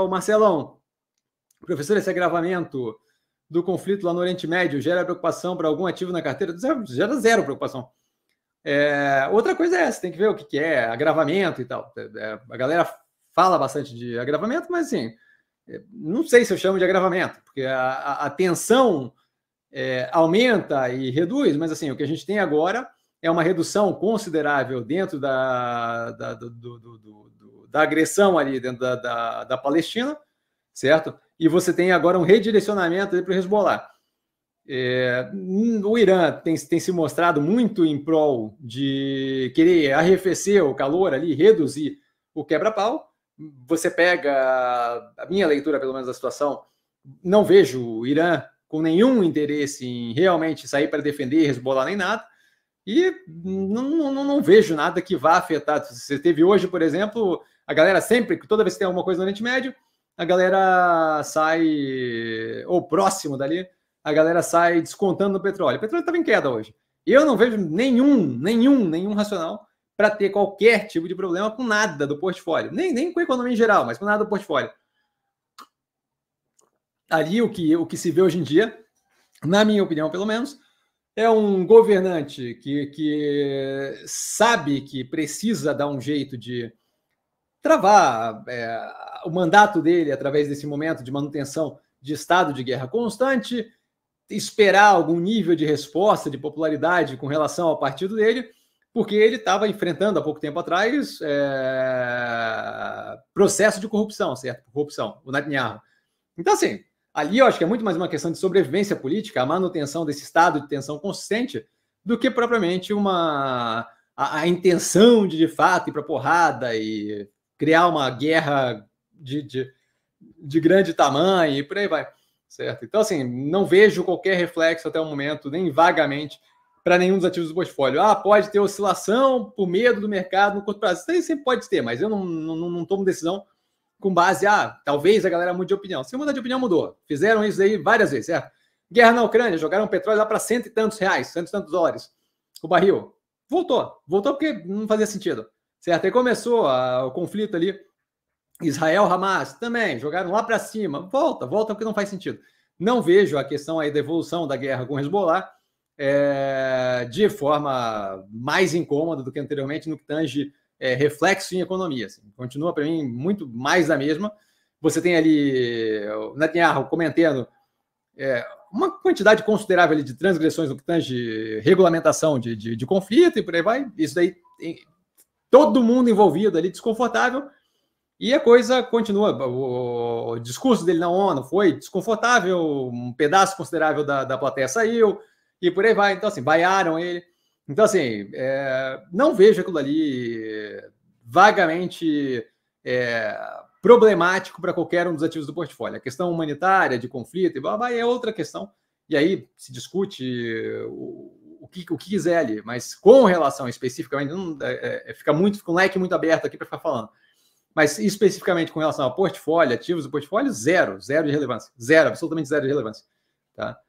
O Marcelão, professor, esse agravamento do conflito lá no Oriente Médio gera preocupação para algum ativo na carteira? Zero, gera zero preocupação. É, outra coisa é essa, tem que ver o que, que é agravamento e tal. É, é a galera fala bastante de agravamento, mas assim, é, não sei se eu chamo de agravamento, porque a, a, a tensão é, aumenta e reduz, mas assim, o que a gente tem agora é uma redução considerável dentro da, da, do, do, do, da agressão ali dentro da, da, da, Palestina, certo? E você tem agora um redirecionamento para o Hezbollah. É, hum, o Irã tem, tem se mostrado muito em prol de querer arrefecer o calor ali, reduzir o quebra-pau. Você pega a minha leitura, pelo menos, da situação. Não vejo o Irã com nenhum interesse em realmente sair para defender Hezbollah nem nada. E não, não, não, vejo nada que vá afetar. Você teve hoje, por exemplo, a galera sempre, toda vez que tem alguma coisa no Oriente Médio, a galera sai, ou próximo dali, a galera sai descontando no petróleo. O petróleo estava em queda hoje. Eu não vejo nenhum, nenhum, nenhum racional para ter qualquer tipo de problema com nada do portfólio. Nem, nem com a economia em geral, mas com nada do portfólio. Ali o que, o que se vê hoje em dia, na minha opinião pelo menos, é um governante que, que sabe que precisa dar um jeito de travar é, o mandato dele através desse momento de manutenção de estado de guerra constante, esperar algum nível de resposta, de popularidade com relação ao partido dele, porque ele estava enfrentando há pouco tempo atrás é, processo de corrupção, certo? Corrupção, o Netanyahu. Então, assim, Ali eu acho que é muito mais uma questão de sobrevivência política, a manutenção desse estado de tensão consistente, do que propriamente uma a, a intenção de de fato ir para porrada e criar uma guerra de, de, de grande tamanho e por aí vai. Certo? Então, assim, não vejo qualquer reflexo até o momento, nem vagamente, para nenhum dos ativos do portfólio. Ah, pode ter oscilação por medo do mercado no curto prazo. Isso aí sempre pode ter, mas eu não, não, não tomo decisão com base a, ah, talvez a galera mude de opinião. Se mudar de opinião, mudou. Fizeram isso aí várias vezes, certo? Guerra na Ucrânia, jogaram petróleo lá para cento e tantos reais, cento e tantos dólares o barril. Voltou, voltou porque não fazia sentido, certo? Aí começou a, ah, o conflito ali, Israel, Hamas, também, jogaram lá para cima, volta, volta porque não faz sentido. Não vejo a questão aí da evolução da guerra com Hezbollah é, de forma mais incômoda do que anteriormente no que tange é, reflexo em economia. Assim. Continua para mim muito mais da mesma. Você tem ali o né, Netanyahu comentando é, uma quantidade considerável de transgressões no que tange regulamentação de, de, de, conflito e por aí vai. Isso daí tem todo mundo envolvido ali, desconfortável. E a coisa continua. O, o discurso dele na ONU foi desconfortável, um pedaço considerável da, da plateia saiu e por aí vai. Então, assim, vaiaram ele. Então, assim, é, não vejo aquilo ali eh, vagamente é, problemático para qualquer um dos ativos do portfólio. A questão humanitária, de conflito e blá, blá é outra questão. E aí se discute eh, o, o, que, o que quiser ali, mas com relação especificamente, não, é, é, é fica muito, fica um leque muito aberto aqui para ficar falando. Mas especificamente com relação ao portfólio, ativos do portfólio, zero, zero de relevância. Zero, absolutamente zero de relevância. Tá?